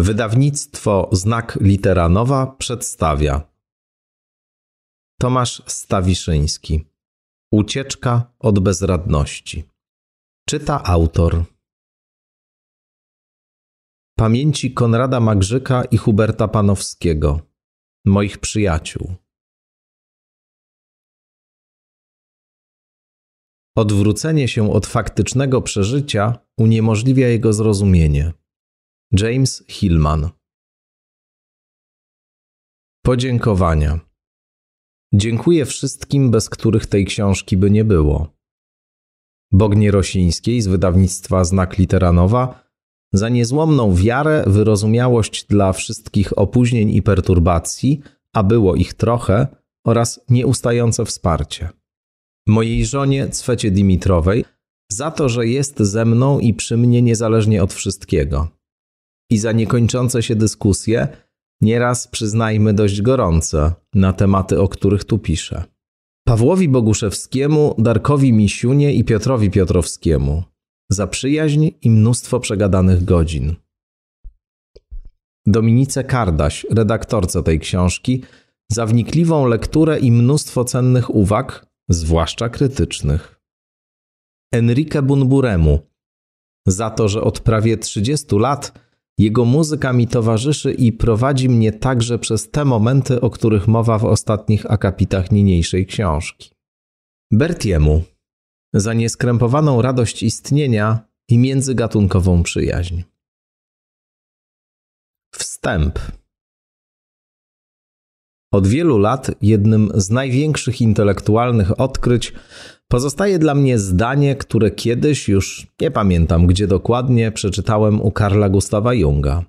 Wydawnictwo Znak Litera Nowa przedstawia Tomasz Stawiszyński Ucieczka od bezradności Czyta autor Pamięci Konrada Magrzyka i Huberta Panowskiego Moich przyjaciół Odwrócenie się od faktycznego przeżycia uniemożliwia jego zrozumienie – James Hillman. Podziękowania. Dziękuję wszystkim, bez których tej książki by nie było. Bognie Rosińskiej z wydawnictwa Znak Literanowa za niezłomną wiarę, wyrozumiałość dla wszystkich opóźnień i perturbacji, a było ich trochę, oraz nieustające wsparcie. Mojej żonie Cwecie Dimitrowej za to, że jest ze mną i przy mnie niezależnie od wszystkiego i za niekończące się dyskusje, nieraz przyznajmy dość gorące na tematy, o których tu piszę. Pawłowi Boguszewskiemu, Darkowi Misiunie i Piotrowi Piotrowskiemu za przyjaźń i mnóstwo przegadanych godzin. Dominice Kardaś, redaktorce tej książki, za wnikliwą lekturę i mnóstwo cennych uwag, zwłaszcza krytycznych. Enrique Bunburemu, za to, że od prawie 30 lat jego muzyka mi towarzyszy i prowadzi mnie także przez te momenty, o których mowa w ostatnich akapitach niniejszej książki. Bertiemu za nieskrępowaną radość istnienia i międzygatunkową przyjaźń. Wstęp. Od wielu lat jednym z największych intelektualnych odkryć Pozostaje dla mnie zdanie, które kiedyś już nie pamiętam gdzie dokładnie przeczytałem u Karla Gustawa Junga.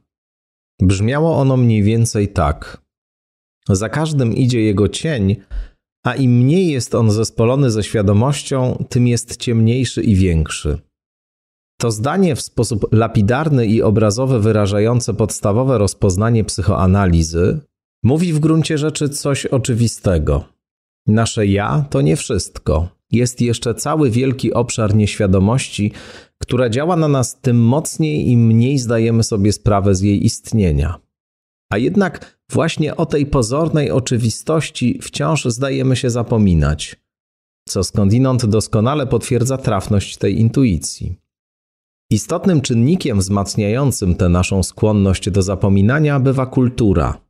Brzmiało ono mniej więcej tak: Za każdym idzie jego cień, a im mniej jest on zespolony ze świadomością, tym jest ciemniejszy i większy. To zdanie w sposób lapidarny i obrazowy wyrażające podstawowe rozpoznanie psychoanalizy mówi w gruncie rzeczy coś oczywistego. Nasze ja to nie wszystko, jest jeszcze cały wielki obszar nieświadomości, która działa na nas tym mocniej i mniej zdajemy sobie sprawę z jej istnienia. A jednak właśnie o tej pozornej oczywistości wciąż zdajemy się zapominać, co skądinąd doskonale potwierdza trafność tej intuicji. Istotnym czynnikiem wzmacniającym tę naszą skłonność do zapominania bywa kultura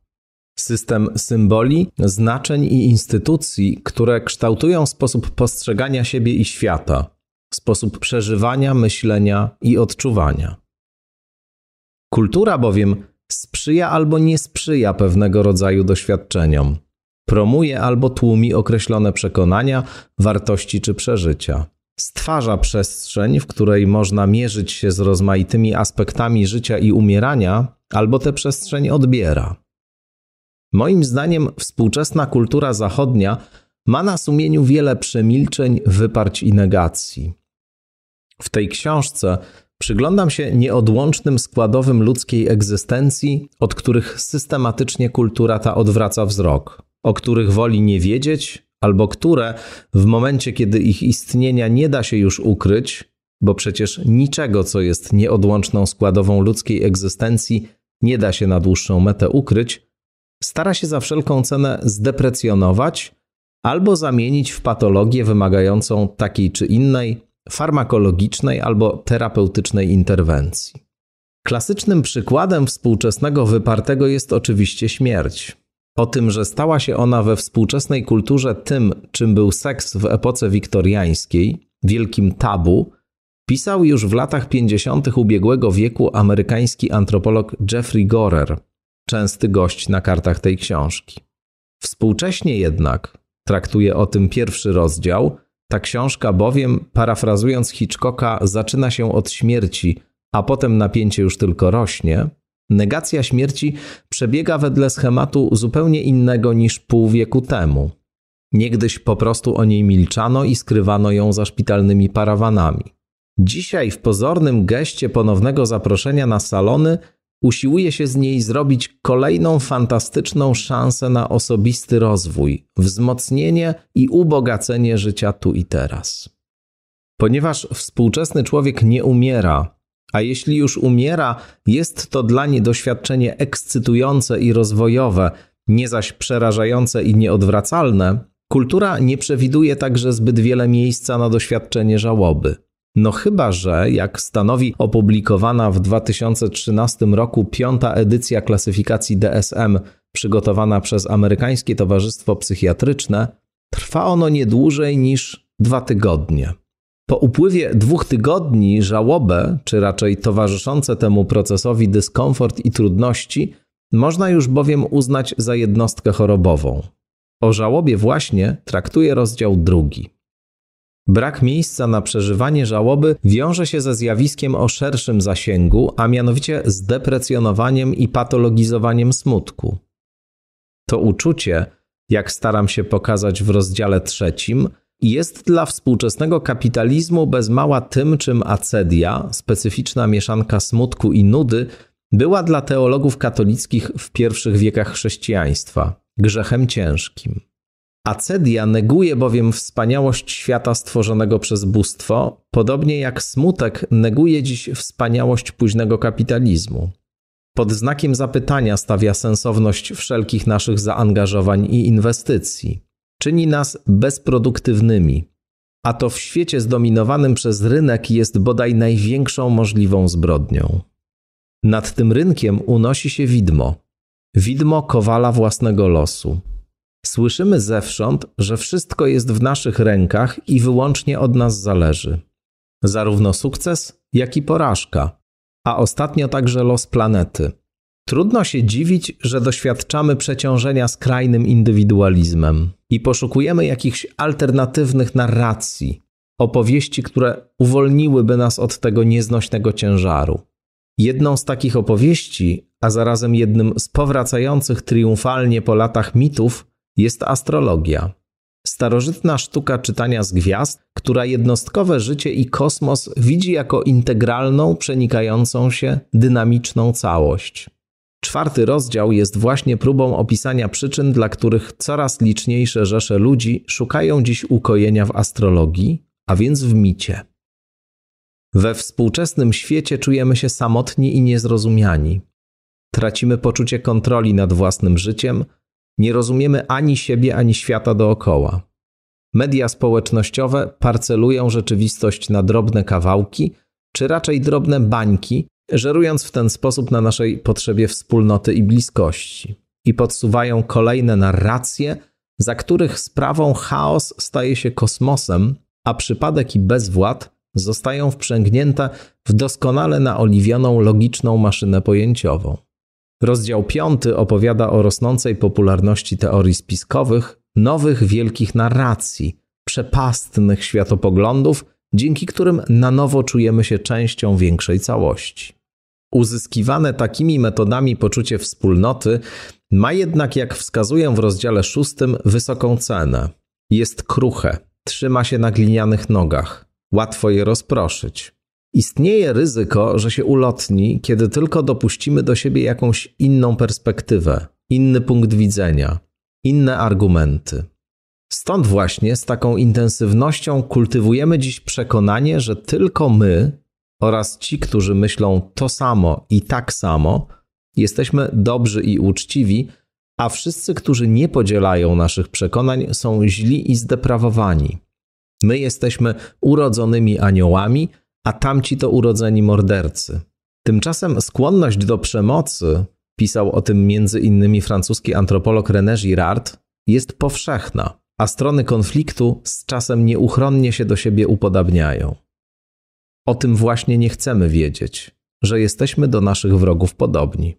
system symboli, znaczeń i instytucji, które kształtują sposób postrzegania siebie i świata, sposób przeżywania, myślenia i odczuwania. Kultura bowiem sprzyja albo nie sprzyja pewnego rodzaju doświadczeniom, promuje albo tłumi określone przekonania, wartości czy przeżycia. Stwarza przestrzeń, w której można mierzyć się z rozmaitymi aspektami życia i umierania, albo tę przestrzeń odbiera. Moim zdaniem współczesna kultura zachodnia ma na sumieniu wiele przemilczeń, wyparć i negacji. W tej książce przyglądam się nieodłącznym składowym ludzkiej egzystencji, od których systematycznie kultura ta odwraca wzrok, o których woli nie wiedzieć, albo które w momencie, kiedy ich istnienia nie da się już ukryć, bo przecież niczego, co jest nieodłączną składową ludzkiej egzystencji, nie da się na dłuższą metę ukryć, stara się za wszelką cenę zdeprecjonować albo zamienić w patologię wymagającą takiej czy innej farmakologicznej albo terapeutycznej interwencji. Klasycznym przykładem współczesnego wypartego jest oczywiście śmierć. O tym, że stała się ona we współczesnej kulturze tym, czym był seks w epoce wiktoriańskiej, wielkim tabu, pisał już w latach 50. ubiegłego wieku amerykański antropolog Jeffrey Gorer, częsty gość na kartach tej książki. Współcześnie jednak traktuje o tym pierwszy rozdział. Ta książka bowiem, parafrazując Hitchcocka, zaczyna się od śmierci, a potem napięcie już tylko rośnie. Negacja śmierci przebiega wedle schematu zupełnie innego niż pół wieku temu. Niegdyś po prostu o niej milczano i skrywano ją za szpitalnymi parawanami. Dzisiaj w pozornym geście ponownego zaproszenia na salony usiłuje się z niej zrobić kolejną fantastyczną szansę na osobisty rozwój, wzmocnienie i ubogacenie życia tu i teraz. Ponieważ współczesny człowiek nie umiera, a jeśli już umiera, jest to dla niej doświadczenie ekscytujące i rozwojowe, nie zaś przerażające i nieodwracalne, kultura nie przewiduje także zbyt wiele miejsca na doświadczenie żałoby. No chyba, że, jak stanowi opublikowana w 2013 roku piąta edycja klasyfikacji DSM przygotowana przez Amerykańskie Towarzystwo Psychiatryczne, trwa ono nie dłużej niż dwa tygodnie. Po upływie dwóch tygodni żałobę, czy raczej towarzyszące temu procesowi dyskomfort i trudności, można już bowiem uznać za jednostkę chorobową. O żałobie właśnie traktuje rozdział drugi. Brak miejsca na przeżywanie żałoby wiąże się ze zjawiskiem o szerszym zasięgu, a mianowicie z deprecjonowaniem i patologizowaniem smutku. To uczucie, jak staram się pokazać w rozdziale trzecim, jest dla współczesnego kapitalizmu bez mała tym, czym acedia, specyficzna mieszanka smutku i nudy, była dla teologów katolickich w pierwszych wiekach chrześcijaństwa grzechem ciężkim. Acedia neguje bowiem wspaniałość świata stworzonego przez bóstwo, podobnie jak smutek neguje dziś wspaniałość późnego kapitalizmu. Pod znakiem zapytania stawia sensowność wszelkich naszych zaangażowań i inwestycji. Czyni nas bezproduktywnymi, a to w świecie zdominowanym przez rynek jest bodaj największą możliwą zbrodnią. Nad tym rynkiem unosi się widmo widmo kowala własnego losu. Słyszymy zewsząd, że wszystko jest w naszych rękach i wyłącznie od nas zależy. Zarówno sukces, jak i porażka, a ostatnio także los planety. Trudno się dziwić, że doświadczamy przeciążenia skrajnym indywidualizmem i poszukujemy jakichś alternatywnych narracji, opowieści, które uwolniłyby nas od tego nieznośnego ciężaru. Jedną z takich opowieści, a zarazem jednym z powracających triumfalnie po latach mitów, jest astrologia. Starożytna sztuka czytania z gwiazd, która jednostkowe życie i kosmos widzi jako integralną, przenikającą się, dynamiczną całość. Czwarty rozdział jest właśnie próbą opisania przyczyn, dla których coraz liczniejsze rzesze ludzi szukają dziś ukojenia w astrologii, a więc w micie. We współczesnym świecie czujemy się samotni i niezrozumiani. Tracimy poczucie kontroli nad własnym życiem, nie rozumiemy ani siebie, ani świata dookoła. Media społecznościowe parcelują rzeczywistość na drobne kawałki, czy raczej drobne bańki, żerując w ten sposób na naszej potrzebie wspólnoty i bliskości. I podsuwają kolejne narracje, za których sprawą chaos staje się kosmosem, a przypadek i bezwład zostają wprzęgnięte w doskonale naoliwioną logiczną maszynę pojęciową. Rozdział 5 opowiada o rosnącej popularności teorii spiskowych, nowych wielkich narracji, przepastnych światopoglądów, dzięki którym na nowo czujemy się częścią większej całości. Uzyskiwane takimi metodami poczucie wspólnoty ma jednak, jak wskazuję w rozdziale 6, wysoką cenę. Jest kruche, trzyma się na glinianych nogach, łatwo je rozproszyć. Istnieje ryzyko, że się ulotni, kiedy tylko dopuścimy do siebie jakąś inną perspektywę, inny punkt widzenia, inne argumenty. Stąd właśnie z taką intensywnością kultywujemy dziś przekonanie, że tylko my oraz ci, którzy myślą to samo i tak samo, jesteśmy dobrzy i uczciwi, a wszyscy, którzy nie podzielają naszych przekonań, są źli i zdeprawowani. My jesteśmy urodzonymi aniołami, a tamci to urodzeni mordercy. Tymczasem skłonność do przemocy, pisał o tym między innymi francuski antropolog René Girard, jest powszechna, a strony konfliktu z czasem nieuchronnie się do siebie upodabniają. O tym właśnie nie chcemy wiedzieć, że jesteśmy do naszych wrogów podobni.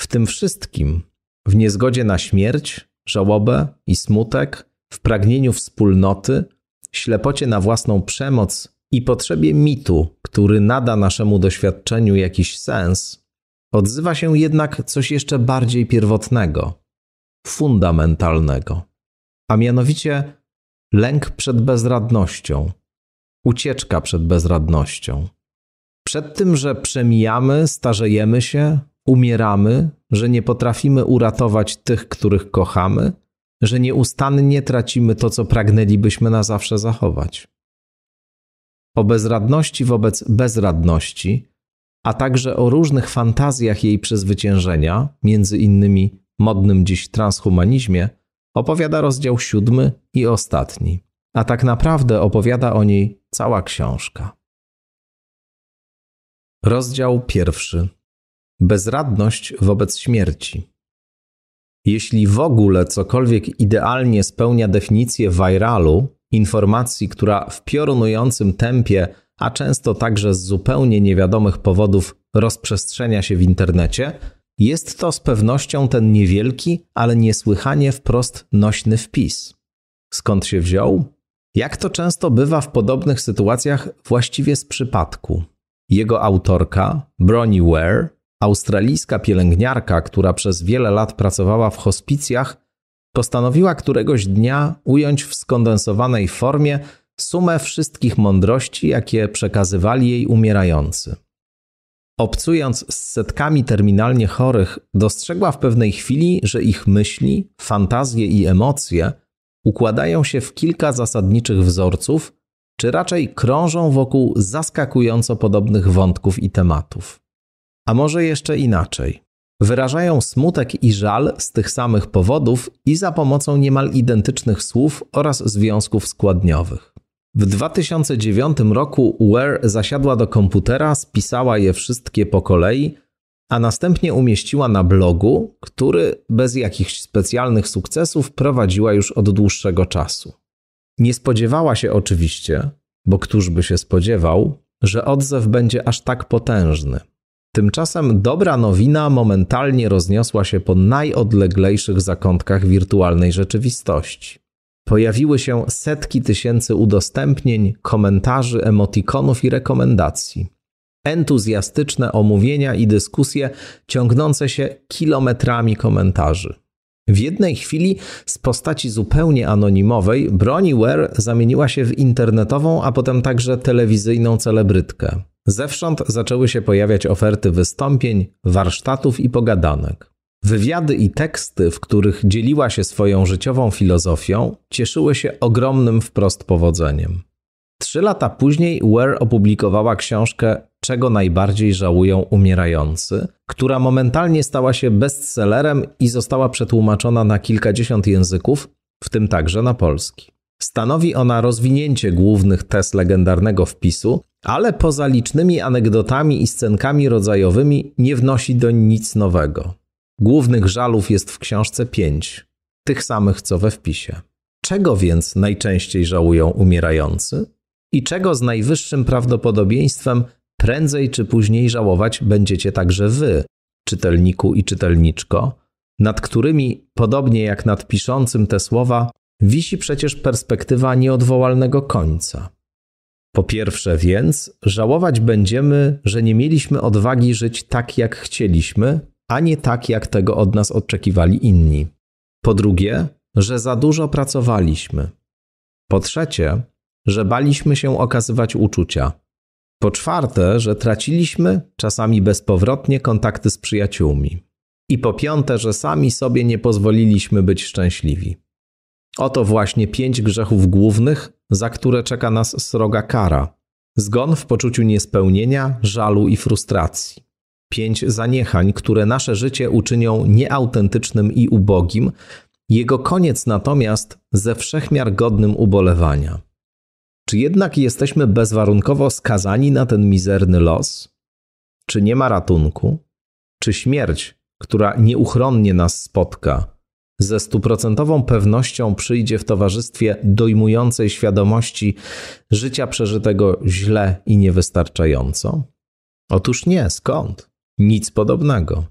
W tym wszystkim, w niezgodzie na śmierć, żałobę i smutek, w pragnieniu wspólnoty, ślepocie na własną przemoc i potrzebie mitu, który nada naszemu doświadczeniu jakiś sens, odzywa się jednak coś jeszcze bardziej pierwotnego, fundamentalnego, a mianowicie lęk przed bezradnością, ucieczka przed bezradnością. Przed tym, że przemijamy, starzejemy się, umieramy, że nie potrafimy uratować tych, których kochamy, że nieustannie tracimy to, co pragnęlibyśmy na zawsze zachować o bezradności wobec bezradności, a także o różnych fantazjach jej przezwyciężenia, między innymi modnym dziś transhumanizmie, opowiada rozdział siódmy i ostatni, a tak naprawdę opowiada o niej cała książka. Rozdział pierwszy. Bezradność wobec śmierci. Jeśli w ogóle cokolwiek idealnie spełnia definicję viralu, informacji, która w piorunującym tempie, a często także z zupełnie niewiadomych powodów rozprzestrzenia się w internecie, jest to z pewnością ten niewielki, ale niesłychanie wprost nośny wpis. Skąd się wziął? Jak to często bywa w podobnych sytuacjach, właściwie z przypadku. Jego autorka, Bronnie Ware, australijska pielęgniarka, która przez wiele lat pracowała w hospicjach, postanowiła któregoś dnia ująć w skondensowanej formie sumę wszystkich mądrości, jakie przekazywali jej umierający. Obcując z setkami terminalnie chorych, dostrzegła w pewnej chwili, że ich myśli, fantazje i emocje układają się w kilka zasadniczych wzorców, czy raczej krążą wokół zaskakująco podobnych wątków i tematów. A może jeszcze inaczej. Wyrażają smutek i żal z tych samych powodów i za pomocą niemal identycznych słów oraz związków składniowych. W 2009 roku Ware zasiadła do komputera, spisała je wszystkie po kolei, a następnie umieściła na blogu, który bez jakichś specjalnych sukcesów prowadziła już od dłuższego czasu. Nie spodziewała się oczywiście, bo któż by się spodziewał, że odzew będzie aż tak potężny. Tymczasem dobra nowina momentalnie rozniosła się po najodleglejszych zakątkach wirtualnej rzeczywistości. Pojawiły się setki tysięcy udostępnień, komentarzy, emotikonów i rekomendacji. Entuzjastyczne omówienia i dyskusje ciągnące się kilometrami komentarzy. W jednej chwili z postaci zupełnie anonimowej Broni Ware zamieniła się w internetową, a potem także telewizyjną celebrytkę. Zewsząd zaczęły się pojawiać oferty wystąpień, warsztatów i pogadanek. Wywiady i teksty, w których dzieliła się swoją życiową filozofią, cieszyły się ogromnym wprost powodzeniem. Trzy lata później Ware opublikowała książkę czego najbardziej żałują umierający, która momentalnie stała się bestsellerem i została przetłumaczona na kilkadziesiąt języków, w tym także na polski. Stanowi ona rozwinięcie głównych tez legendarnego wpisu, ale poza licznymi anegdotami i scenkami rodzajowymi nie wnosi do nic nowego. Głównych żalów jest w książce pięć, tych samych co we wpisie. Czego więc najczęściej żałują umierający? I czego z najwyższym prawdopodobieństwem prędzej czy później żałować będziecie także wy, czytelniku i czytelniczko, nad którymi, podobnie jak nad piszącym te słowa, wisi przecież perspektywa nieodwołalnego końca. Po pierwsze więc, żałować będziemy, że nie mieliśmy odwagi żyć tak, jak chcieliśmy, a nie tak, jak tego od nas oczekiwali inni. Po drugie, że za dużo pracowaliśmy. Po trzecie, że baliśmy się okazywać uczucia. Po czwarte, że traciliśmy czasami bezpowrotnie kontakty z przyjaciółmi. I po piąte, że sami sobie nie pozwoliliśmy być szczęśliwi. Oto właśnie pięć grzechów głównych, za które czeka nas sroga kara. Zgon w poczuciu niespełnienia, żalu i frustracji. Pięć zaniechań, które nasze życie uczynią nieautentycznym i ubogim, jego koniec natomiast ze wszechmiar godnym ubolewania. Czy jednak jesteśmy bezwarunkowo skazani na ten mizerny los? Czy nie ma ratunku? Czy śmierć, która nieuchronnie nas spotka, ze stuprocentową pewnością przyjdzie w towarzystwie dojmującej świadomości życia przeżytego źle i niewystarczająco? Otóż nie, skąd? Nic podobnego.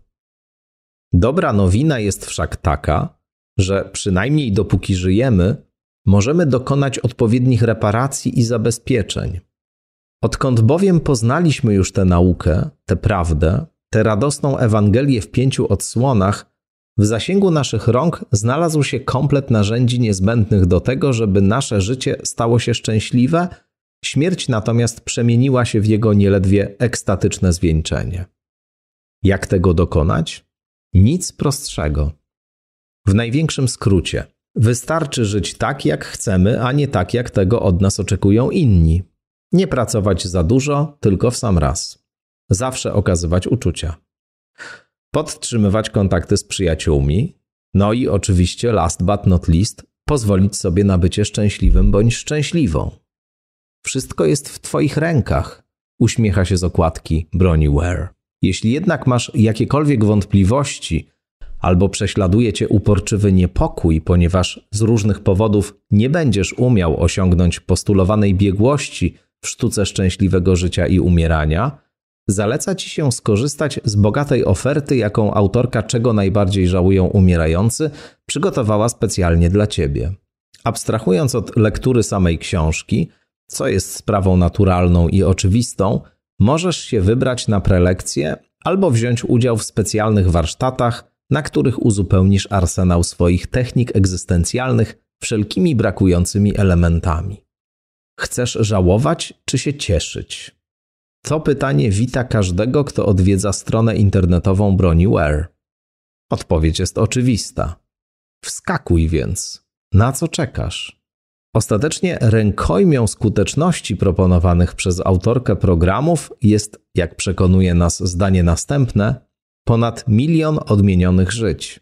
Dobra nowina jest wszak taka, że przynajmniej dopóki żyjemy, możemy dokonać odpowiednich reparacji i zabezpieczeń. Odkąd bowiem poznaliśmy już tę naukę, tę prawdę, tę radosną Ewangelię w pięciu odsłonach, w zasięgu naszych rąk znalazł się komplet narzędzi niezbędnych do tego, żeby nasze życie stało się szczęśliwe, śmierć natomiast przemieniła się w jego nieledwie ekstatyczne zwieńczenie. Jak tego dokonać? Nic prostszego. W największym skrócie – Wystarczy żyć tak, jak chcemy, a nie tak, jak tego od nas oczekują inni. Nie pracować za dużo, tylko w sam raz. Zawsze okazywać uczucia. Podtrzymywać kontakty z przyjaciółmi. No i oczywiście, last but not least, pozwolić sobie na bycie szczęśliwym bądź szczęśliwą. Wszystko jest w Twoich rękach, uśmiecha się z okładki Broni Ware. Jeśli jednak masz jakiekolwiek wątpliwości albo prześladuje cię uporczywy niepokój, ponieważ z różnych powodów nie będziesz umiał osiągnąć postulowanej biegłości w sztuce szczęśliwego życia i umierania, zaleca ci się skorzystać z bogatej oferty, jaką autorka czego najbardziej żałują umierający przygotowała specjalnie dla ciebie. Abstrahując od lektury samej książki, co jest sprawą naturalną i oczywistą, możesz się wybrać na prelekcję albo wziąć udział w specjalnych warsztatach na których uzupełnisz arsenał swoich technik egzystencjalnych wszelkimi brakującymi elementami. Chcesz żałować czy się cieszyć? To pytanie wita każdego, kto odwiedza stronę internetową Broniware. Odpowiedź jest oczywista. Wskakuj więc. Na co czekasz? Ostatecznie rękojmią skuteczności proponowanych przez autorkę programów jest, jak przekonuje nas zdanie następne, ponad milion odmienionych żyć.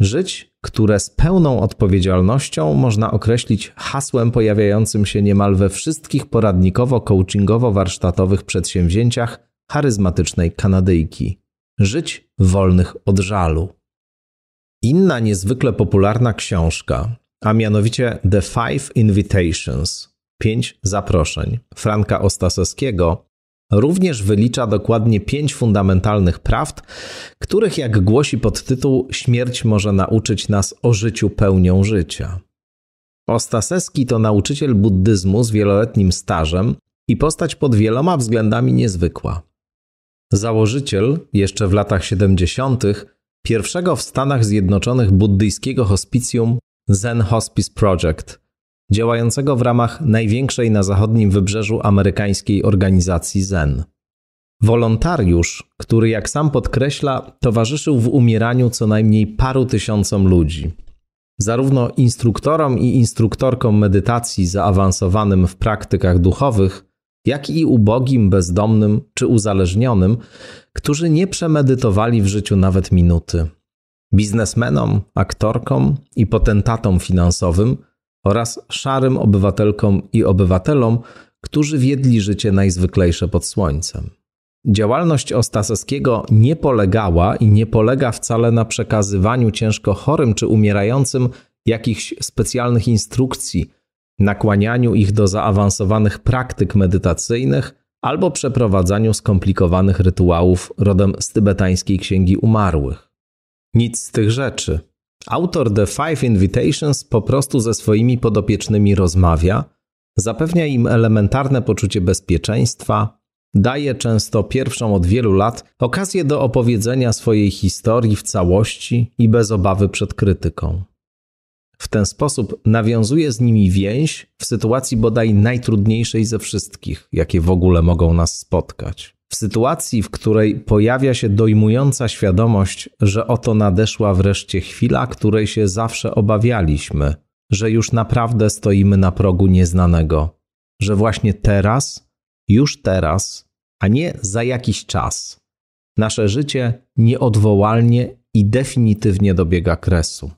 Żyć, które z pełną odpowiedzialnością można określić hasłem pojawiającym się niemal we wszystkich poradnikowo-coachingowo-warsztatowych przedsięwzięciach charyzmatycznej Kanadyjki. Żyć wolnych od żalu. Inna niezwykle popularna książka, a mianowicie The Five Invitations Pięć zaproszeń Franka Ostaseskiego Również wylicza dokładnie pięć fundamentalnych prawd, których, jak głosi podtytuł, śmierć może nauczyć nas o życiu pełnią życia. Ostaseski to nauczyciel buddyzmu z wieloletnim stażem i postać pod wieloma względami niezwykła. Założyciel, jeszcze w latach 70., pierwszego w Stanach Zjednoczonych buddyjskiego hospicjum Zen Hospice Project – działającego w ramach największej na zachodnim wybrzeżu amerykańskiej organizacji ZEN. Wolontariusz, który, jak sam podkreśla, towarzyszył w umieraniu co najmniej paru tysiącom ludzi. Zarówno instruktorom i instruktorkom medytacji zaawansowanym w praktykach duchowych, jak i ubogim, bezdomnym czy uzależnionym, którzy nie przemedytowali w życiu nawet minuty. Biznesmenom, aktorkom i potentatom finansowym – oraz szarym obywatelkom i obywatelom, którzy wiedli życie najzwyklejsze pod słońcem. Działalność Ostaseskiego nie polegała i nie polega wcale na przekazywaniu ciężko chorym czy umierającym jakichś specjalnych instrukcji, nakłanianiu ich do zaawansowanych praktyk medytacyjnych albo przeprowadzaniu skomplikowanych rytuałów rodem z tybetańskiej księgi umarłych. Nic z tych rzeczy. Autor The Five Invitations po prostu ze swoimi podopiecznymi rozmawia, zapewnia im elementarne poczucie bezpieczeństwa, daje często pierwszą od wielu lat okazję do opowiedzenia swojej historii w całości i bez obawy przed krytyką. W ten sposób nawiązuje z nimi więź w sytuacji bodaj najtrudniejszej ze wszystkich, jakie w ogóle mogą nas spotkać. W sytuacji, w której pojawia się dojmująca świadomość, że oto nadeszła wreszcie chwila, której się zawsze obawialiśmy, że już naprawdę stoimy na progu nieznanego, że właśnie teraz, już teraz, a nie za jakiś czas, nasze życie nieodwołalnie i definitywnie dobiega kresu.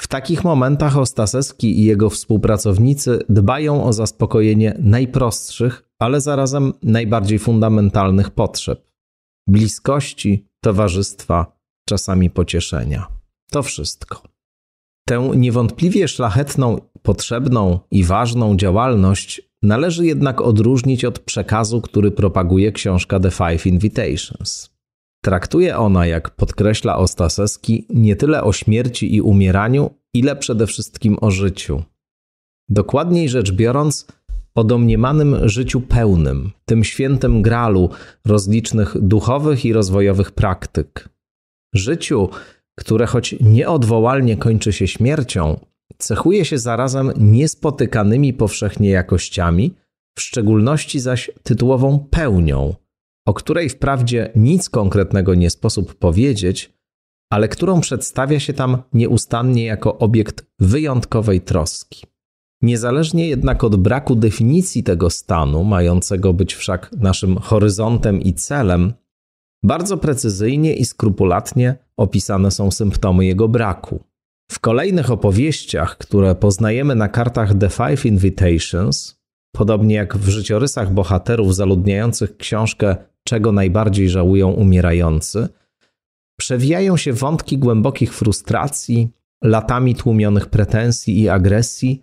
W takich momentach Ostaseski i jego współpracownicy dbają o zaspokojenie najprostszych, ale zarazem najbardziej fundamentalnych potrzeb bliskości, towarzystwa, czasami pocieszenia. To wszystko. Tę niewątpliwie szlachetną, potrzebną i ważną działalność należy jednak odróżnić od przekazu, który propaguje książka The Five Invitations. Traktuje ona, jak podkreśla Ostaseski, nie tyle o śmierci i umieraniu, ile przede wszystkim o życiu. Dokładniej rzecz biorąc, o domniemanym życiu pełnym, tym świętym gralu rozlicznych duchowych i rozwojowych praktyk. Życiu, które choć nieodwołalnie kończy się śmiercią, cechuje się zarazem niespotykanymi powszechnie jakościami, w szczególności zaś tytułową pełnią, o której wprawdzie nic konkretnego nie sposób powiedzieć, ale którą przedstawia się tam nieustannie jako obiekt wyjątkowej troski. Niezależnie jednak od braku definicji tego stanu, mającego być wszak naszym horyzontem i celem, bardzo precyzyjnie i skrupulatnie opisane są symptomy jego braku. W kolejnych opowieściach, które poznajemy na kartach The Five Invitations, podobnie jak w życiorysach bohaterów zaludniających książkę Czego najbardziej żałują umierający, przewijają się wątki głębokich frustracji, latami tłumionych pretensji i agresji,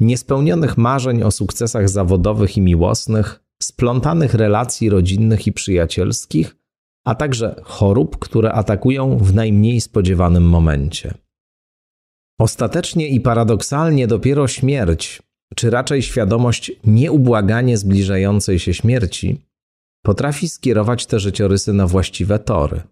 niespełnionych marzeń o sukcesach zawodowych i miłosnych, splątanych relacji rodzinnych i przyjacielskich, a także chorób, które atakują w najmniej spodziewanym momencie. Ostatecznie i paradoksalnie dopiero śmierć, czy raczej świadomość nieubłaganie zbliżającej się śmierci, potrafi skierować te życiorysy na właściwe tory.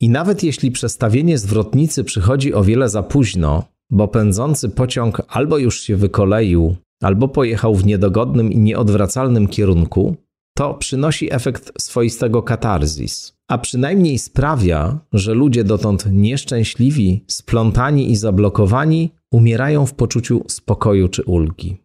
I nawet jeśli przestawienie zwrotnicy przychodzi o wiele za późno, bo pędzący pociąg albo już się wykoleił, albo pojechał w niedogodnym i nieodwracalnym kierunku, to przynosi efekt swoistego katarzis, a przynajmniej sprawia, że ludzie dotąd nieszczęśliwi, splątani i zablokowani umierają w poczuciu spokoju czy ulgi.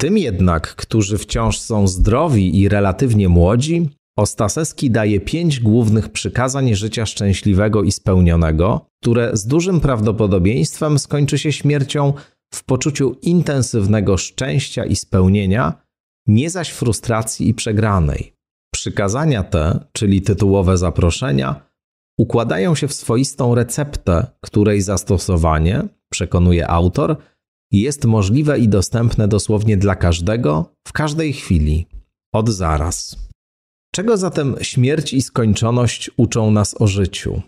Tym jednak, którzy wciąż są zdrowi i relatywnie młodzi, Ostaseski daje pięć głównych przykazań życia szczęśliwego i spełnionego, które z dużym prawdopodobieństwem skończy się śmiercią w poczuciu intensywnego szczęścia i spełnienia, nie zaś frustracji i przegranej. Przykazania te, czyli tytułowe zaproszenia, układają się w swoistą receptę, której zastosowanie, przekonuje autor, jest możliwe i dostępne dosłownie dla każdego w każdej chwili, od zaraz. Czego zatem śmierć i skończoność uczą nas o życiu?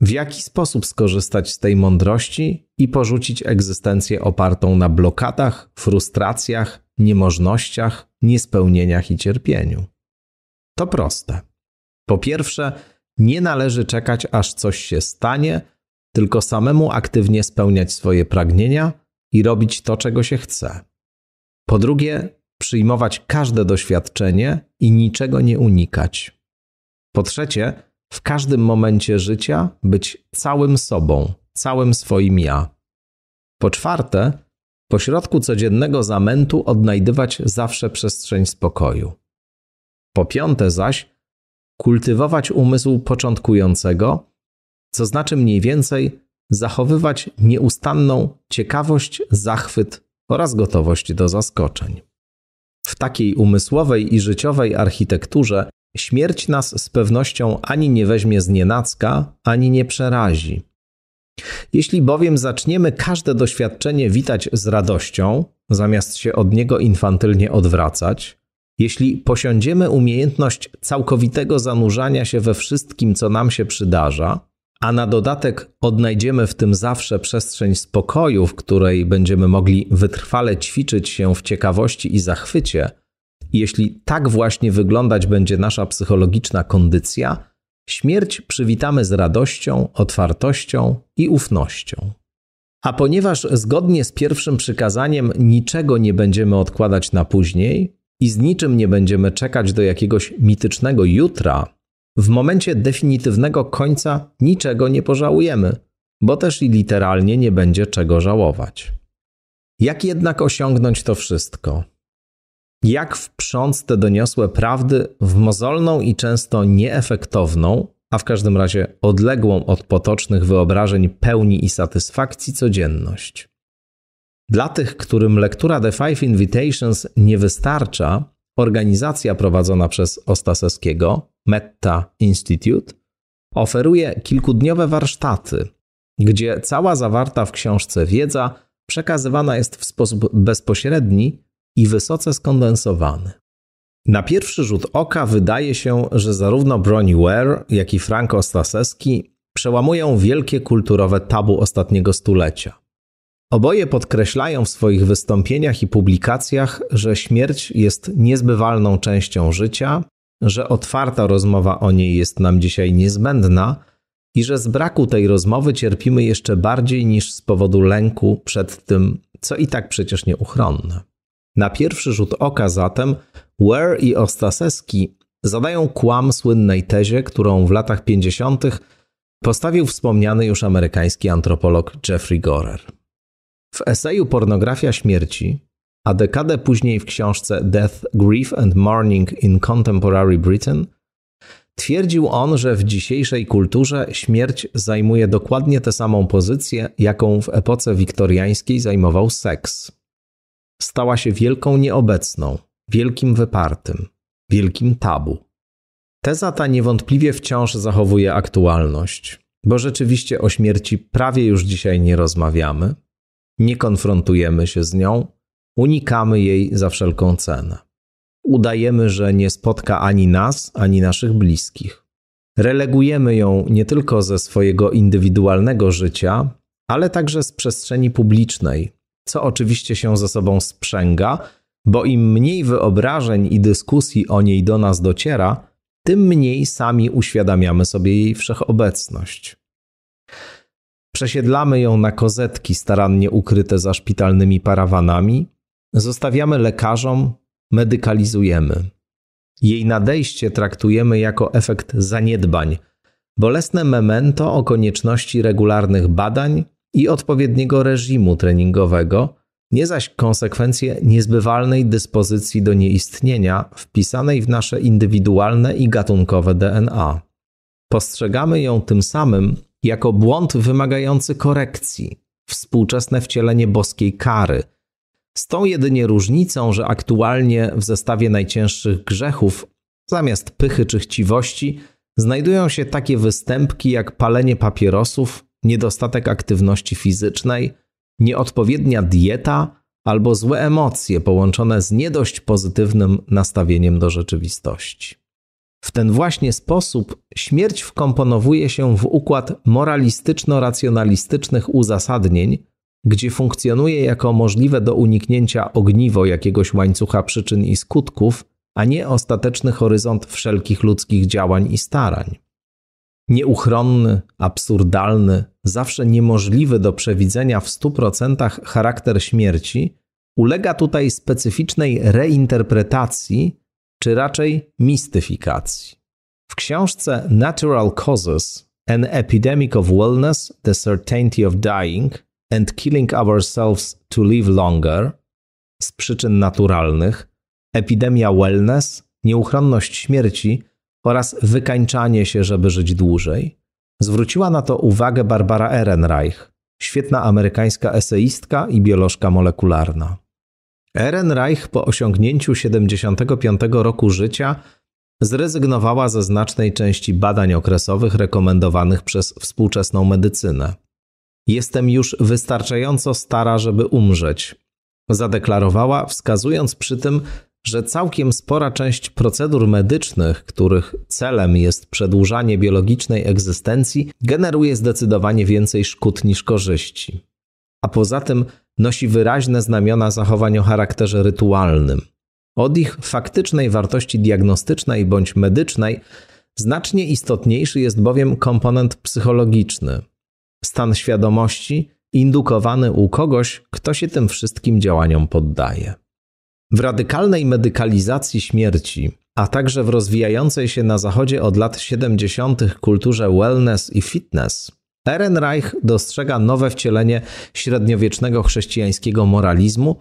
W jaki sposób skorzystać z tej mądrości i porzucić egzystencję opartą na blokadach, frustracjach, niemożnościach, niespełnieniach i cierpieniu? To proste. Po pierwsze, nie należy czekać, aż coś się stanie, tylko samemu aktywnie spełniać swoje pragnienia i robić to, czego się chce. Po drugie, przyjmować każde doświadczenie i niczego nie unikać. Po trzecie, w każdym momencie życia być całym sobą, całym swoim ja. Po czwarte, pośrodku codziennego zamętu odnajdywać zawsze przestrzeń spokoju. Po piąte zaś, kultywować umysł początkującego, co znaczy mniej więcej zachowywać nieustanną ciekawość, zachwyt oraz gotowość do zaskoczeń. W takiej umysłowej i życiowej architekturze śmierć nas z pewnością ani nie weźmie znienacka, ani nie przerazi. Jeśli bowiem zaczniemy każde doświadczenie witać z radością, zamiast się od niego infantylnie odwracać, jeśli posiądziemy umiejętność całkowitego zanurzania się we wszystkim, co nam się przydarza, a na dodatek odnajdziemy w tym zawsze przestrzeń spokoju, w której będziemy mogli wytrwale ćwiczyć się w ciekawości i zachwycie, jeśli tak właśnie wyglądać będzie nasza psychologiczna kondycja, śmierć przywitamy z radością, otwartością i ufnością. A ponieważ zgodnie z pierwszym przykazaniem niczego nie będziemy odkładać na później i z niczym nie będziemy czekać do jakiegoś mitycznego jutra, w momencie definitywnego końca niczego nie pożałujemy, bo też i literalnie nie będzie czego żałować. Jak jednak osiągnąć to wszystko? Jak wprząc te doniosłe prawdy w mozolną i często nieefektowną, a w każdym razie odległą od potocznych wyobrażeń pełni i satysfakcji codzienność? Dla tych, którym lektura The Five Invitations nie wystarcza, Organizacja prowadzona przez Ostaseskiego, Metta Institute, oferuje kilkudniowe warsztaty, gdzie cała zawarta w książce wiedza przekazywana jest w sposób bezpośredni i wysoce skondensowany. Na pierwszy rzut oka wydaje się, że zarówno Bronnie Ware, jak i Frank Ostaseski przełamują wielkie kulturowe tabu ostatniego stulecia. Oboje podkreślają w swoich wystąpieniach i publikacjach, że śmierć jest niezbywalną częścią życia, że otwarta rozmowa o niej jest nam dzisiaj niezbędna i że z braku tej rozmowy cierpimy jeszcze bardziej niż z powodu lęku przed tym, co i tak przecież nieuchronne. Na pierwszy rzut oka zatem Ware i Ostaseski zadają kłam słynnej tezie, którą w latach 50. postawił wspomniany już amerykański antropolog Jeffrey Gorer. W eseju Pornografia śmierci, a dekadę później w książce Death, Grief and Mourning in Contemporary Britain twierdził on, że w dzisiejszej kulturze śmierć zajmuje dokładnie tę samą pozycję, jaką w epoce wiktoriańskiej zajmował seks. Stała się wielką nieobecną, wielkim wypartym, wielkim tabu. Teza ta niewątpliwie wciąż zachowuje aktualność, bo rzeczywiście o śmierci prawie już dzisiaj nie rozmawiamy, nie konfrontujemy się z nią, unikamy jej za wszelką cenę. Udajemy, że nie spotka ani nas, ani naszych bliskich. Relegujemy ją nie tylko ze swojego indywidualnego życia, ale także z przestrzeni publicznej, co oczywiście się ze sobą sprzęga, bo im mniej wyobrażeń i dyskusji o niej do nas dociera, tym mniej sami uświadamiamy sobie jej wszechobecność. Przesiedlamy ją na kozetki starannie ukryte za szpitalnymi parawanami, zostawiamy lekarzom, medykalizujemy. Jej nadejście traktujemy jako efekt zaniedbań, bolesne memento o konieczności regularnych badań i odpowiedniego reżimu treningowego, nie zaś konsekwencje niezbywalnej dyspozycji do nieistnienia wpisanej w nasze indywidualne i gatunkowe DNA. Postrzegamy ją tym samym jako błąd wymagający korekcji, współczesne wcielenie boskiej kary. Z tą jedynie różnicą, że aktualnie w zestawie najcięższych grzechów, zamiast pychy czy chciwości, znajdują się takie występki jak palenie papierosów, niedostatek aktywności fizycznej, nieodpowiednia dieta albo złe emocje połączone z nie dość pozytywnym nastawieniem do rzeczywistości. W ten właśnie sposób śmierć wkomponowuje się w układ moralistyczno-racjonalistycznych uzasadnień, gdzie funkcjonuje jako możliwe do uniknięcia ogniwo jakiegoś łańcucha przyczyn i skutków, a nie ostateczny horyzont wszelkich ludzkich działań i starań. Nieuchronny, absurdalny, zawsze niemożliwy do przewidzenia w 100% charakter śmierci ulega tutaj specyficznej reinterpretacji czy raczej mistyfikacji. W książce Natural Causes An Epidemic of Wellness, The Certainty of Dying and Killing Ourselves to Live Longer z przyczyn naturalnych, epidemia wellness, nieuchronność śmierci oraz wykańczanie się, żeby żyć dłużej. Zwróciła na to uwagę Barbara Ehrenreich, świetna amerykańska eseistka i biolożka molekularna. Reich po osiągnięciu 75 roku życia zrezygnowała ze znacznej części badań okresowych rekomendowanych przez współczesną medycynę. Jestem już wystarczająco stara, żeby umrzeć, zadeklarowała, wskazując przy tym, że całkiem spora część procedur medycznych, których celem jest przedłużanie biologicznej egzystencji, generuje zdecydowanie więcej szkód niż korzyści. A poza tym nosi wyraźne znamiona zachowań o charakterze rytualnym. Od ich faktycznej wartości diagnostycznej bądź medycznej znacznie istotniejszy jest bowiem komponent psychologiczny, stan świadomości indukowany u kogoś, kto się tym wszystkim działaniom poddaje. W radykalnej medykalizacji śmierci, a także w rozwijającej się na zachodzie od lat 70. kulturze wellness i fitness, Ehrenreich dostrzega nowe wcielenie średniowiecznego chrześcijańskiego moralizmu,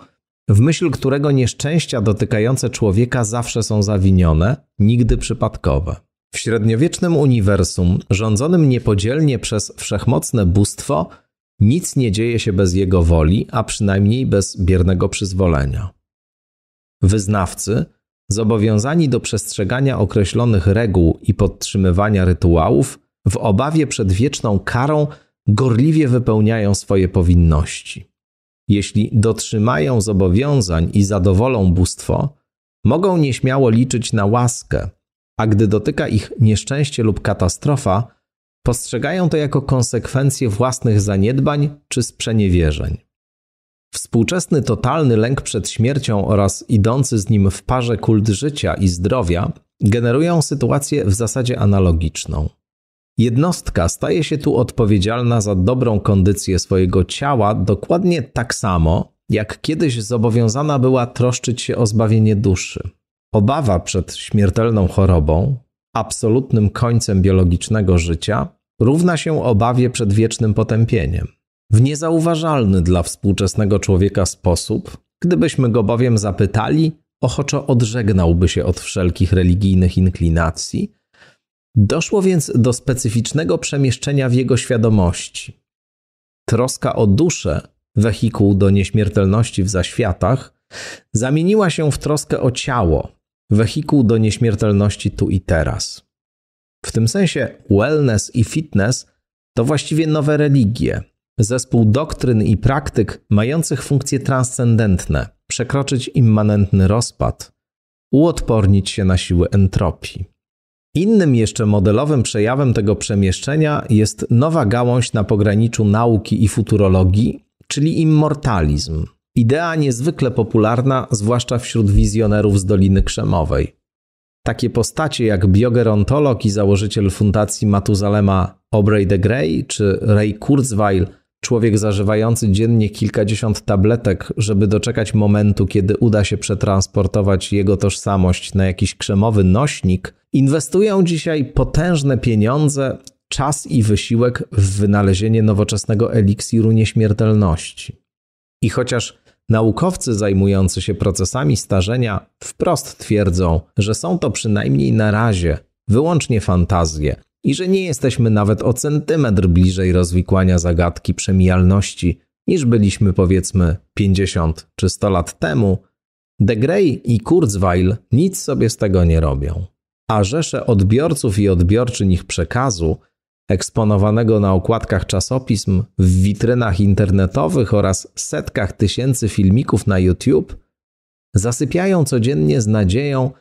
w myśl którego nieszczęścia dotykające człowieka zawsze są zawinione, nigdy przypadkowe. W średniowiecznym uniwersum, rządzonym niepodzielnie przez wszechmocne bóstwo, nic nie dzieje się bez jego woli, a przynajmniej bez biernego przyzwolenia. Wyznawcy, zobowiązani do przestrzegania określonych reguł i podtrzymywania rytuałów, w obawie przed wieczną karą gorliwie wypełniają swoje powinności. Jeśli dotrzymają zobowiązań i zadowolą bóstwo, mogą nieśmiało liczyć na łaskę, a gdy dotyka ich nieszczęście lub katastrofa, postrzegają to jako konsekwencje własnych zaniedbań czy sprzeniewierzeń. Współczesny totalny lęk przed śmiercią oraz idący z nim w parze kult życia i zdrowia generują sytuację w zasadzie analogiczną. Jednostka staje się tu odpowiedzialna za dobrą kondycję swojego ciała dokładnie tak samo, jak kiedyś zobowiązana była troszczyć się o zbawienie duszy. Obawa przed śmiertelną chorobą, absolutnym końcem biologicznego życia, równa się obawie przed wiecznym potępieniem. W niezauważalny dla współczesnego człowieka sposób, gdybyśmy go bowiem zapytali, ochoczo odżegnałby się od wszelkich religijnych inklinacji Doszło więc do specyficznego przemieszczenia w jego świadomości. Troska o duszę, wehikuł do nieśmiertelności w zaświatach, zamieniła się w troskę o ciało, wehikuł do nieśmiertelności tu i teraz. W tym sensie wellness i fitness to właściwie nowe religie, zespół doktryn i praktyk mających funkcje transcendentne, przekroczyć immanentny rozpad, uodpornić się na siły entropii. Innym jeszcze modelowym przejawem tego przemieszczenia jest nowa gałąź na pograniczu nauki i futurologii, czyli immortalizm. Idea niezwykle popularna, zwłaszcza wśród wizjonerów z Doliny Krzemowej. Takie postacie jak biogerontolog i założyciel fundacji Matuzalema Aubrey de Grey czy Ray Kurzweil, człowiek zażywający dziennie kilkadziesiąt tabletek, żeby doczekać momentu, kiedy uda się przetransportować jego tożsamość na jakiś krzemowy nośnik – inwestują dzisiaj potężne pieniądze, czas i wysiłek w wynalezienie nowoczesnego eliksiru nieśmiertelności. I chociaż naukowcy zajmujący się procesami starzenia wprost twierdzą, że są to przynajmniej na razie wyłącznie fantazje i że nie jesteśmy nawet o centymetr bliżej rozwikłania zagadki przemijalności niż byliśmy powiedzmy 50 czy 100 lat temu, De Grey i Kurzweil nic sobie z tego nie robią a rzesze odbiorców i odbiorczyń ich przekazu, eksponowanego na okładkach czasopism, w witrynach internetowych oraz setkach tysięcy filmików na YouTube, zasypiają codziennie z nadzieją,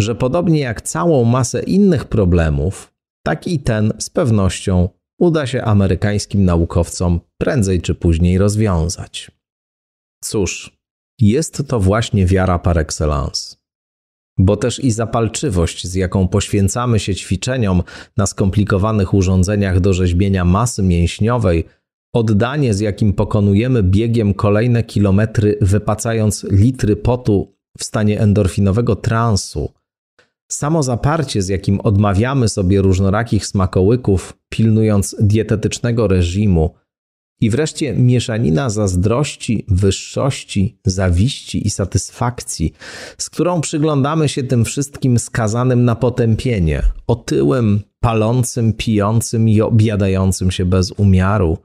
że podobnie jak całą masę innych problemów, tak i ten z pewnością uda się amerykańskim naukowcom prędzej czy później rozwiązać. Cóż, jest to właśnie wiara par excellence bo też i zapalczywość, z jaką poświęcamy się ćwiczeniom na skomplikowanych urządzeniach do rzeźbienia masy mięśniowej, oddanie, z jakim pokonujemy biegiem kolejne kilometry, wypacając litry potu w stanie endorfinowego transu, samo zaparcie, z jakim odmawiamy sobie różnorakich smakołyków, pilnując dietetycznego reżimu – i wreszcie mieszanina zazdrości, wyższości, zawiści i satysfakcji, z którą przyglądamy się tym wszystkim skazanym na potępienie, otyłym, palącym, pijącym i objadającym się bez umiaru.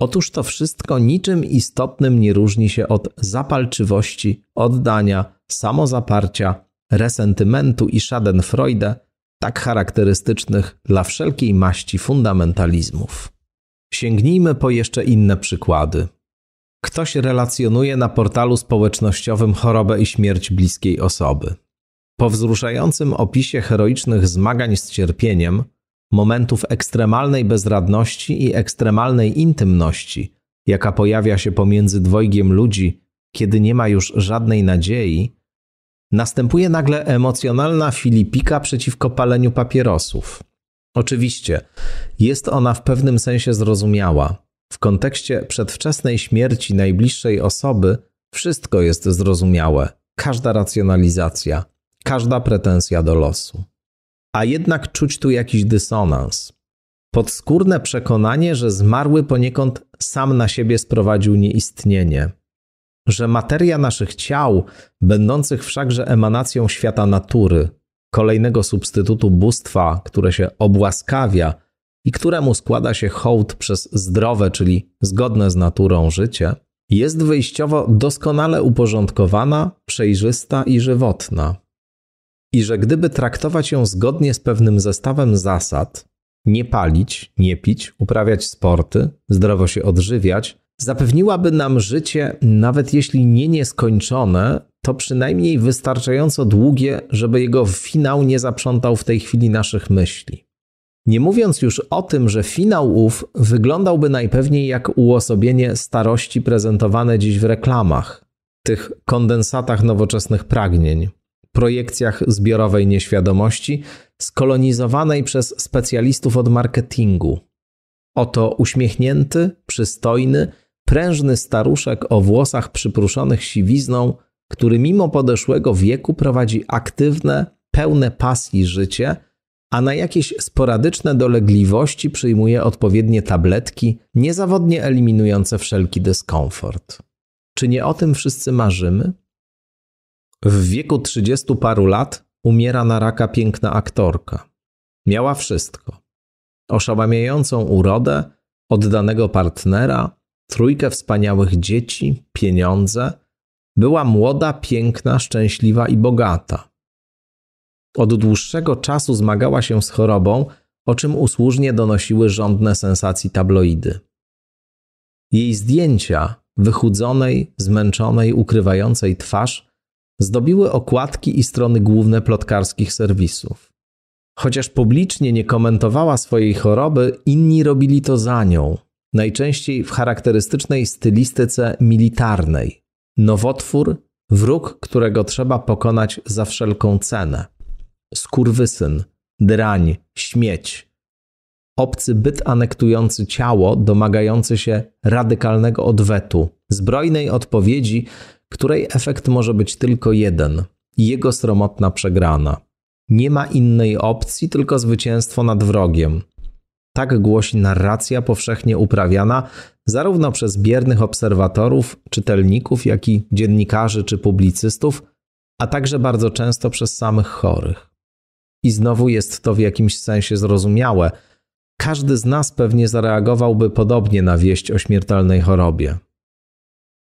Otóż to wszystko niczym istotnym nie różni się od zapalczywości, oddania, samozaparcia, resentymentu i schadenfreude, tak charakterystycznych dla wszelkiej maści fundamentalizmów. Sięgnijmy po jeszcze inne przykłady. Ktoś relacjonuje na portalu społecznościowym chorobę i śmierć bliskiej osoby. Po wzruszającym opisie heroicznych zmagań z cierpieniem, momentów ekstremalnej bezradności i ekstremalnej intymności, jaka pojawia się pomiędzy dwojgiem ludzi, kiedy nie ma już żadnej nadziei, następuje nagle emocjonalna filipika przeciwko paleniu papierosów. Oczywiście, jest ona w pewnym sensie zrozumiała. W kontekście przedwczesnej śmierci najbliższej osoby wszystko jest zrozumiałe, każda racjonalizacja, każda pretensja do losu. A jednak czuć tu jakiś dysonans. Podskórne przekonanie, że zmarły poniekąd sam na siebie sprowadził nieistnienie, że materia naszych ciał, będących wszakże emanacją świata natury, kolejnego substytutu bóstwa, które się obłaskawia i któremu składa się hołd przez zdrowe, czyli zgodne z naturą życie, jest wyjściowo doskonale uporządkowana, przejrzysta i żywotna. I że gdyby traktować ją zgodnie z pewnym zestawem zasad, nie palić, nie pić, uprawiać sporty, zdrowo się odżywiać, zapewniłaby nam życie, nawet jeśli nie nieskończone, to przynajmniej wystarczająco długie, żeby jego finał nie zaprzątał w tej chwili naszych myśli. Nie mówiąc już o tym, że finał ów wyglądałby najpewniej jak uosobienie starości prezentowane dziś w reklamach, tych kondensatach nowoczesnych pragnień, projekcjach zbiorowej nieświadomości skolonizowanej przez specjalistów od marketingu. Oto uśmiechnięty, przystojny, prężny staruszek o włosach przypruszonych siwizną który mimo podeszłego wieku prowadzi aktywne, pełne pasji życie, a na jakieś sporadyczne dolegliwości przyjmuje odpowiednie tabletki, niezawodnie eliminujące wszelki dyskomfort. Czy nie o tym wszyscy marzymy? W wieku trzydziestu paru lat umiera na raka piękna aktorka. Miała wszystko: oszałamiającą urodę, oddanego partnera, trójkę wspaniałych dzieci, pieniądze, była młoda, piękna, szczęśliwa i bogata. Od dłuższego czasu zmagała się z chorobą, o czym usłużnie donosiły rządne sensacji tabloidy. Jej zdjęcia, wychudzonej, zmęczonej, ukrywającej twarz, zdobiły okładki i strony główne plotkarskich serwisów. Chociaż publicznie nie komentowała swojej choroby, inni robili to za nią, najczęściej w charakterystycznej stylistyce militarnej nowotwór, wróg, którego trzeba pokonać za wszelką cenę. Skurwysyn, drań, śmieć. Obcy byt anektujący ciało, domagający się radykalnego odwetu, zbrojnej odpowiedzi, której efekt może być tylko jeden jego sromotna przegrana. Nie ma innej opcji, tylko zwycięstwo nad wrogiem, tak głosi narracja powszechnie uprawiana zarówno przez biernych obserwatorów, czytelników, jak i dziennikarzy czy publicystów, a także bardzo często przez samych chorych. I znowu jest to w jakimś sensie zrozumiałe. Każdy z nas pewnie zareagowałby podobnie na wieść o śmiertelnej chorobie.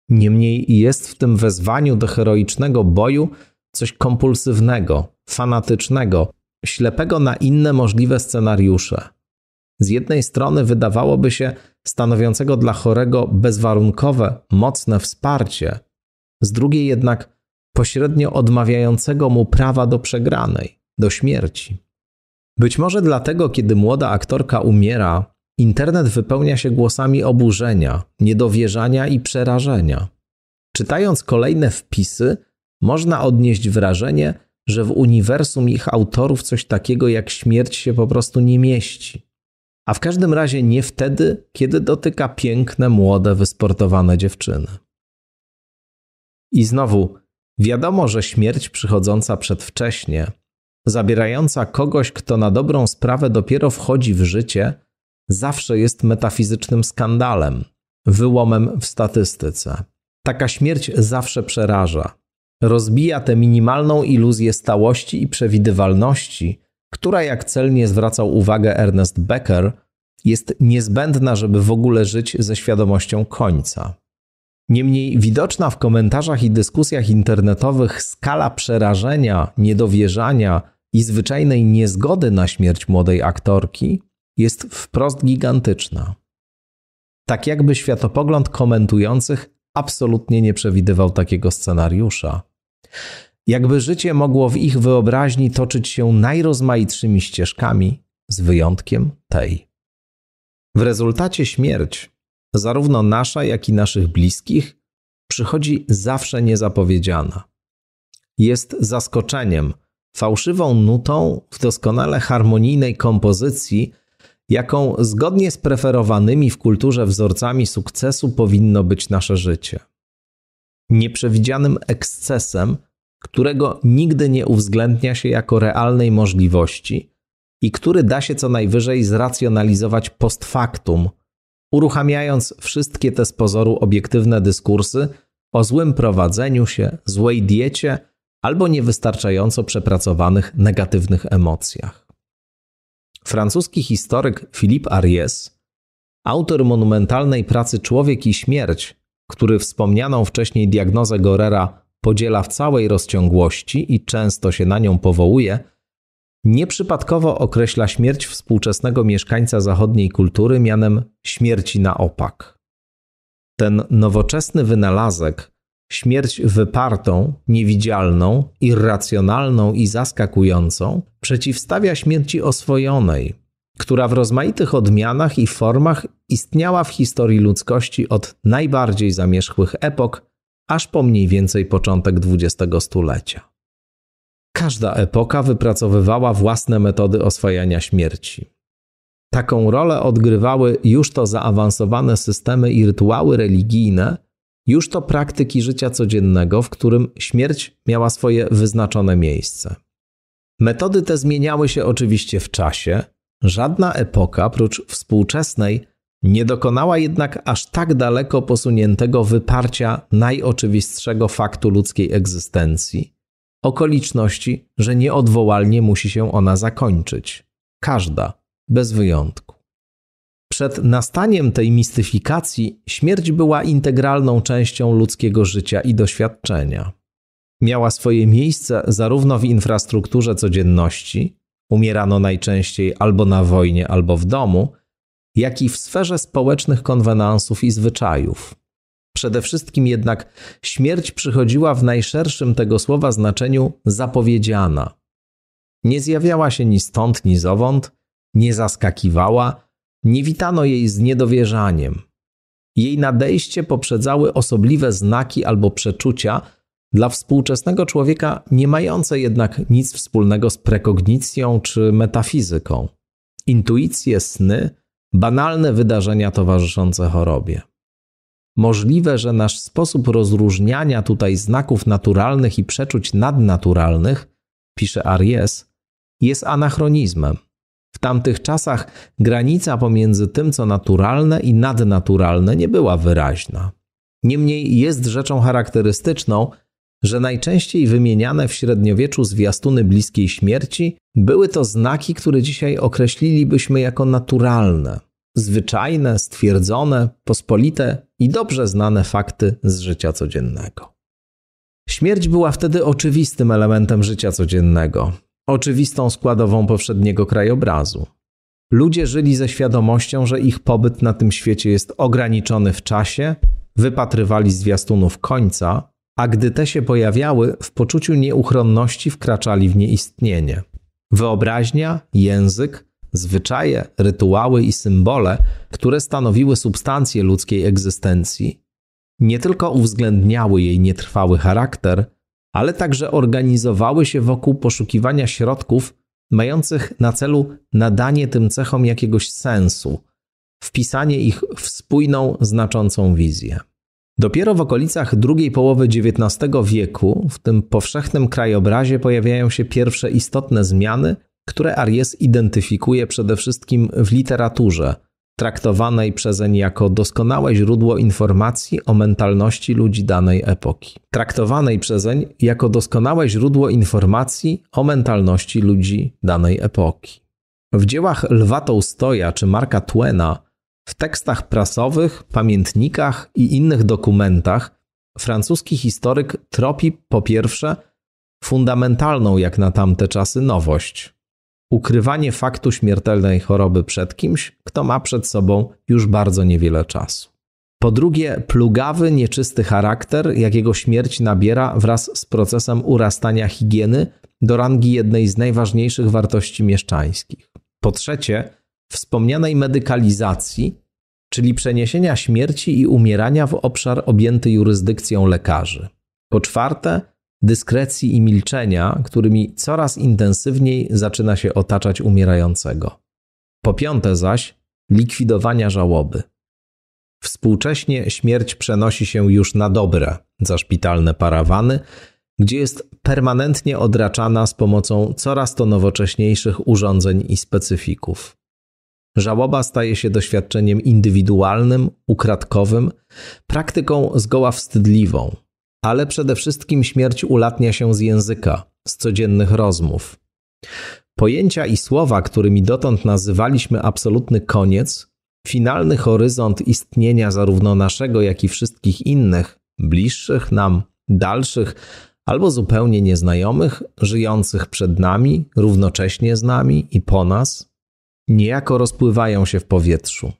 Niemniej jest w tym wezwaniu do heroicznego boju coś kompulsywnego, fanatycznego, ślepego na inne możliwe scenariusze z jednej strony wydawałoby się stanowiącego dla chorego bezwarunkowe, mocne wsparcie, z drugiej jednak pośrednio odmawiającego mu prawa do przegranej, do śmierci. Być może dlatego, kiedy młoda aktorka umiera, internet wypełnia się głosami oburzenia, niedowierzania i przerażenia. Czytając kolejne wpisy, można odnieść wrażenie, że w uniwersum ich autorów coś takiego jak śmierć się po prostu nie mieści a w każdym razie nie wtedy, kiedy dotyka piękne, młode, wysportowane dziewczyny. I znowu, wiadomo, że śmierć przychodząca przedwcześnie, zabierająca kogoś, kto na dobrą sprawę dopiero wchodzi w życie, zawsze jest metafizycznym skandalem, wyłomem w statystyce. Taka śmierć zawsze przeraża. Rozbija tę minimalną iluzję stałości i przewidywalności, która, jak celnie zwracał uwagę Ernest Becker, jest niezbędna, żeby w ogóle żyć ze świadomością końca. Niemniej widoczna w komentarzach i dyskusjach internetowych skala przerażenia, niedowierzania i zwyczajnej niezgody na śmierć młodej aktorki jest wprost gigantyczna. Tak jakby światopogląd komentujących absolutnie nie przewidywał takiego scenariusza jakby życie mogło w ich wyobraźni toczyć się najrozmaitszymi ścieżkami, z wyjątkiem tej. W rezultacie śmierć, zarówno nasza, jak i naszych bliskich, przychodzi zawsze niezapowiedziana. Jest zaskoczeniem, fałszywą nutą w doskonale harmonijnej kompozycji, jaką zgodnie z preferowanymi w kulturze wzorcami sukcesu powinno być nasze życie. Nieprzewidzianym ekscesem, którego nigdy nie uwzględnia się jako realnej możliwości i który da się co najwyżej zracjonalizować post factum, uruchamiając wszystkie te z pozoru obiektywne dyskursy o złym prowadzeniu się, złej diecie albo niewystarczająco przepracowanych negatywnych emocjach. Francuski historyk Philippe Ariès, autor monumentalnej pracy Człowiek i Śmierć, który wspomnianą wcześniej diagnozę Gorera podziela w całej rozciągłości i często się na nią powołuje, nieprzypadkowo określa śmierć współczesnego mieszkańca zachodniej kultury mianem śmierci na opak. Ten nowoczesny wynalazek, śmierć wypartą, niewidzialną, irracjonalną i zaskakującą, przeciwstawia śmierci oswojonej, która w rozmaitych odmianach i formach istniała w historii ludzkości od najbardziej zamierzchłych epok aż po mniej więcej początek XX stulecia. Każda epoka wypracowywała własne metody oswajania śmierci. Taką rolę odgrywały już to zaawansowane systemy i rytuały religijne, już to praktyki życia codziennego, w którym śmierć miała swoje wyznaczone miejsce. Metody te zmieniały się oczywiście w czasie. Żadna epoka, prócz współczesnej, nie dokonała jednak aż tak daleko posuniętego wyparcia najoczywistszego faktu ludzkiej egzystencji okoliczności, że nieodwołalnie musi się ona zakończyć. Każda, bez wyjątku. Przed nastaniem tej mistyfikacji śmierć była integralną częścią ludzkiego życia i doświadczenia. Miała swoje miejsce zarówno w infrastrukturze codzienności umierano najczęściej albo na wojnie, albo w domu jak i w sferze społecznych konwenansów i zwyczajów. Przede wszystkim jednak śmierć przychodziła w najszerszym tego słowa znaczeniu zapowiedziana. Nie zjawiała się ni stąd, ni zowąd, nie zaskakiwała, nie witano jej z niedowierzaniem. Jej nadejście poprzedzały osobliwe znaki albo przeczucia, dla współczesnego człowieka nie mające jednak nic wspólnego z prekognicją czy metafizyką. Intuicje sny banalne wydarzenia towarzyszące chorobie. Możliwe, że nasz sposób rozróżniania tutaj znaków naturalnych i przeczuć nadnaturalnych, pisze Aries, jest anachronizmem. W tamtych czasach granica pomiędzy tym, co naturalne i nadnaturalne, nie była wyraźna. Niemniej jest rzeczą charakterystyczną, że najczęściej wymieniane w średniowieczu zwiastuny bliskiej śmierci były to znaki, które dzisiaj określilibyśmy jako naturalne zwyczajne, stwierdzone, pospolite i dobrze znane fakty z życia codziennego. Śmierć była wtedy oczywistym elementem życia codziennego, oczywistą składową powszedniego krajobrazu. Ludzie żyli ze świadomością, że ich pobyt na tym świecie jest ograniczony w czasie, wypatrywali zwiastunów końca, a gdy te się pojawiały, w poczuciu nieuchronności wkraczali w nieistnienie. Wyobraźnia, język, zwyczaje, rytuały i symbole, które stanowiły substancję ludzkiej egzystencji, nie tylko uwzględniały jej nietrwały charakter, ale także organizowały się wokół poszukiwania środków mających na celu nadanie tym cechom jakiegoś sensu, wpisanie ich w spójną, znaczącą wizję. Dopiero w okolicach drugiej połowy XIX wieku w tym powszechnym krajobrazie pojawiają się pierwsze istotne zmiany, które Aries identyfikuje przede wszystkim w literaturze, traktowanej przezeń jako doskonałe źródło informacji o mentalności ludzi danej epoki. Traktowanej przezeń jako doskonałe źródło informacji o mentalności ludzi danej epoki. W dziełach Lwa Tołstoja czy Marka Twena, w tekstach prasowych, pamiętnikach i innych dokumentach francuski historyk tropi po pierwsze fundamentalną jak na tamte czasy nowość – ukrywanie faktu śmiertelnej choroby przed kimś, kto ma przed sobą już bardzo niewiele czasu. Po drugie, plugawy, nieczysty charakter, jakiego śmierć nabiera wraz z procesem urastania higieny do rangi jednej z najważniejszych wartości mieszczańskich. Po trzecie, wspomnianej medykalizacji, czyli przeniesienia śmierci i umierania w obszar objęty jurysdykcją lekarzy. Po czwarte, dyskrecji i milczenia, którymi coraz intensywniej zaczyna się otaczać umierającego. Po piąte zaś, likwidowania żałoby. Współcześnie śmierć przenosi się już na dobre, za szpitalne parawany, gdzie jest permanentnie odraczana z pomocą coraz to nowocześniejszych urządzeń i specyfików. Żałoba staje się doświadczeniem indywidualnym, ukradkowym, praktyką zgoła wstydliwą, ale przede wszystkim śmierć ulatnia się z języka, z codziennych rozmów. Pojęcia i słowa, którymi dotąd nazywaliśmy absolutny koniec, finalny horyzont istnienia zarówno naszego, jak i wszystkich innych, bliższych nam, dalszych, albo zupełnie nieznajomych, żyjących przed nami, równocześnie z nami i po nas, niejako rozpływają się w powietrzu.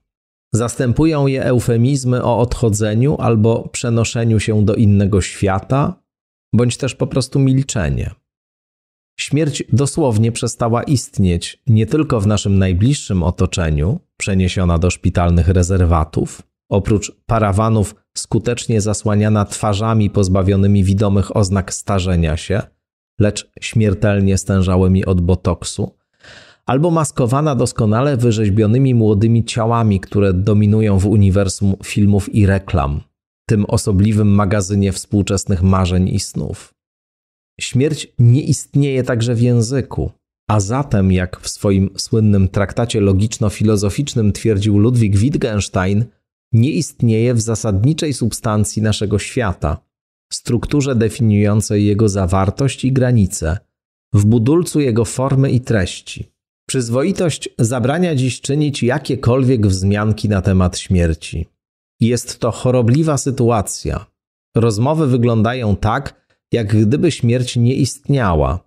Zastępują je eufemizmy o odchodzeniu albo przenoszeniu się do innego świata, bądź też po prostu milczenie. Śmierć dosłownie przestała istnieć nie tylko w naszym najbliższym otoczeniu, przeniesiona do szpitalnych rezerwatów, oprócz parawanów skutecznie zasłaniana twarzami pozbawionymi widomych oznak starzenia się, lecz śmiertelnie stężałymi od botoksu, albo maskowana doskonale wyrzeźbionymi młodymi ciałami, które dominują w uniwersum filmów i reklam, tym osobliwym magazynie współczesnych marzeń i snów. Śmierć nie istnieje także w języku, a zatem, jak w swoim słynnym traktacie logiczno-filozoficznym twierdził Ludwig Wittgenstein, nie istnieje w zasadniczej substancji naszego świata, strukturze definiującej jego zawartość i granice, w budulcu jego formy i treści. Przyzwoitość zabrania dziś czynić jakiekolwiek wzmianki na temat śmierci. Jest to chorobliwa sytuacja. Rozmowy wyglądają tak, jak gdyby śmierć nie istniała.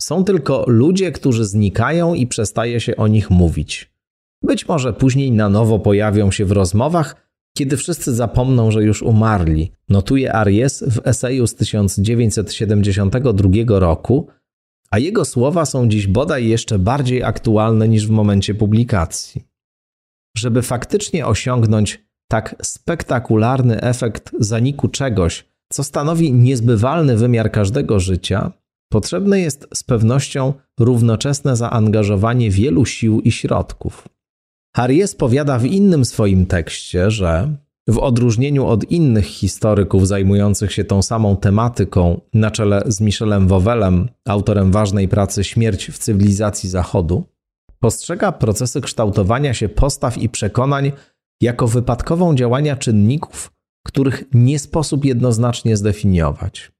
Są tylko ludzie, którzy znikają i przestaje się o nich mówić. Być może później na nowo pojawią się w rozmowach, kiedy wszyscy zapomną, że już umarli, notuje Aries w eseju z 1972 roku, a jego słowa są dziś bodaj jeszcze bardziej aktualne niż w momencie publikacji. Żeby faktycznie osiągnąć tak spektakularny efekt zaniku czegoś, co stanowi niezbywalny wymiar każdego życia, potrzebne jest z pewnością równoczesne zaangażowanie wielu sił i środków. Harries powiada w innym swoim tekście, że w odróżnieniu od innych historyków zajmujących się tą samą tematyką, na czele z Michelem Wowelem, autorem ważnej pracy Śmierć w cywilizacji Zachodu, postrzega procesy kształtowania się postaw i przekonań jako wypadkową działania czynników, których nie sposób jednoznacznie zdefiniować.